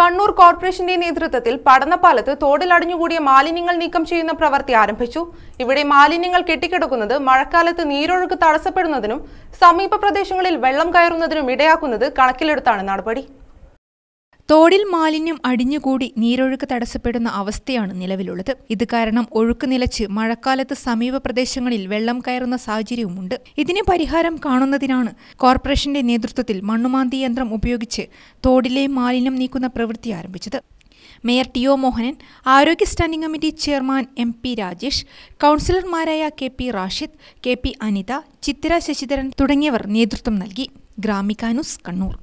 കണ്ണൂർ കോർപ്പറേഷന്റെ നേതൃത്വത്തിൽ പടന്നപ്പാലത്ത് തോടിലടിഞ്ഞുകൂടിയ മാലിന്യങ്ങൾ നീക്കം ചെയ്യുന്ന പ്രവൃത്തി ആരംഭിച്ചു ഇവിടെ മാലിന്യങ്ങൾ കെട്ടിക്കിടക്കുന്നത് മഴക്കാലത്ത് നീരൊഴുക്ക് തടസ്സപ്പെടുന്നതിനും സമീപ പ്രദേശങ്ങളിൽ വെള്ളം കയറുന്നതിനും ഇടയാക്കുന്നത് കണക്കിലെടുത്താണ് നടപടി തോടിൽ മാലിന്യം അടിഞ്ഞുകൂടി നീരൊഴുക്ക് തടസ്സപ്പെടുന്ന അവസ്ഥയാണ് നിലവിലുള്ളത് ഇത് കാരണം ഒഴുക്ക് നിലച്ച് മഴക്കാലത്ത് സമീപ പ്രദേശങ്ങളിൽ വെള്ളം കയറുന്ന സാഹചര്യവുമുണ്ട് ഇതിന് പരിഹാരം കാണുന്നതിനാണ് കോർപ്പറേഷന്റെ നേതൃത്വത്തിൽ മണ്ണുമാന്തി യന്ത്രം ഉപയോഗിച്ച് തോടിലെ മാലിന്യം നീക്കുന്ന പ്രവൃത്തി ആരംഭിച്ചത് മേയർ ടി ഒ മോഹനൻ ആരോഗ്യ standing committee chairman M P Rajesh കൗൺസിലർമാരായ K P Rashid K P Anitha Chithira Sasidharan തുടങ്ങിയവർ നേതൃത്വം നൽകി ഗ്രാമികാനുസ് കണ്ണൂർ